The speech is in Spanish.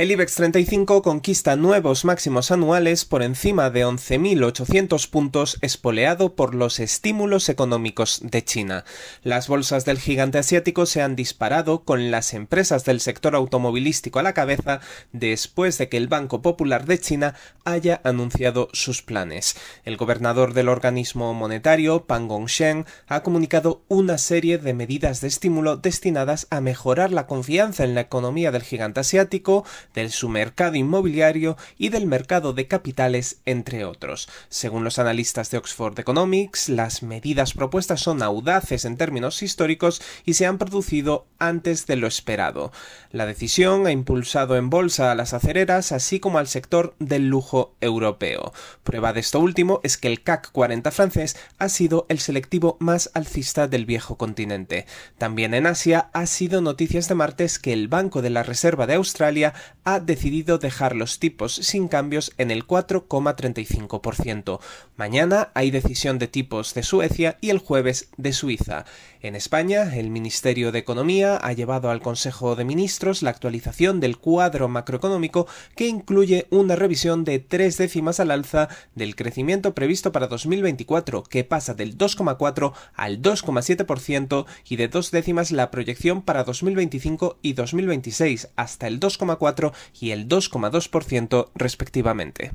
El IBEX 35 conquista nuevos máximos anuales por encima de 11.800 puntos espoleado por los estímulos económicos de China. Las bolsas del gigante asiático se han disparado con las empresas del sector automovilístico a la cabeza después de que el Banco Popular de China haya anunciado sus planes. El gobernador del organismo monetario, Pan Gongsheng, ha comunicado una serie de medidas de estímulo destinadas a mejorar la confianza en la economía del gigante asiático, del su mercado inmobiliario y del mercado de capitales, entre otros. Según los analistas de Oxford Economics, las medidas propuestas son audaces en términos históricos y se han producido antes de lo esperado. La decisión ha impulsado en bolsa a las acereras, así como al sector del lujo europeo. Prueba de esto último es que el CAC 40 francés ha sido el selectivo más alcista del viejo continente. También en Asia ha sido noticias de martes que el Banco de la Reserva de Australia ha decidido dejar los tipos sin cambios en el 4,35%. Mañana hay decisión de tipos de Suecia y el jueves de Suiza. En España, el Ministerio de Economía ha llevado al Consejo de Ministros la actualización del cuadro macroeconómico que incluye una revisión de tres décimas al alza del crecimiento previsto para 2024, que pasa del 2,4 al 2,7% y de dos décimas la proyección para 2025 y 2026 hasta el 2,4 y el 2,2% respectivamente.